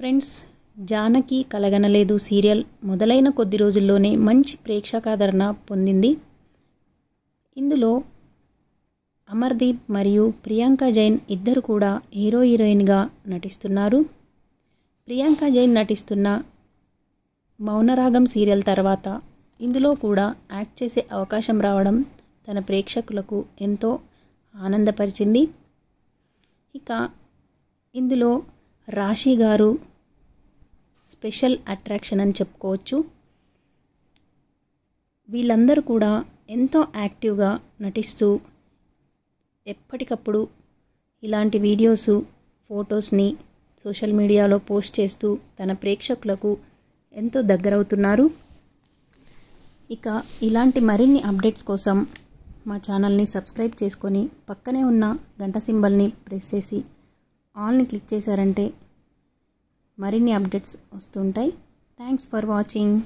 friends Janaki కలగనలేదు serial మొదలైన కొద్ది రోజుల్లోనే మంచి ప్రేక్షకాదరణ పొందింది ఇందులో అమర్దీప్ మరియు ప్రియాంక జైన్ ఇద్దరు కూడా హీరో హీరోయిన్గా నటిస్తున్నారు ప్రియాంక జైన్ నటిస్తున్న మౌనరాగం సీరియల్ తర్వాత ఇందులో కూడా యాక్ట్ చేసే అవకాశం రావడం తన ప్రేక్షకులకు ఎంతో ఆనందపరిచింది ఇక ఇందులో రాశి గారు స్పెషల్ అట్రాక్షన్ అని చెప్పుకోవచ్చు వీళ్ళందరూ కూడా ఎంతో యాక్టివ్గా నటిస్తూ ఎప్పటికప్పుడు ఇలాంటి వీడియోస్ ఫొటోస్ని సోషల్ మీడియాలో పోస్ట్ చేస్తూ తన ప్రేక్షకులకు ఎంతో దగ్గరవుతున్నారు ఇక ఇలాంటి మరిన్ని అప్డేట్స్ కోసం మా ఛానల్ని సబ్స్క్రైబ్ చేసుకొని పక్కనే ఉన్న గంట సింబల్ని ప్రెస్ చేసి ఆల్ని క్లిక్ చేశారంటే మరిన్ని అప్డేట్స్ వస్తుంటాయి థ్యాంక్స్ ఫర్ వాచింగ్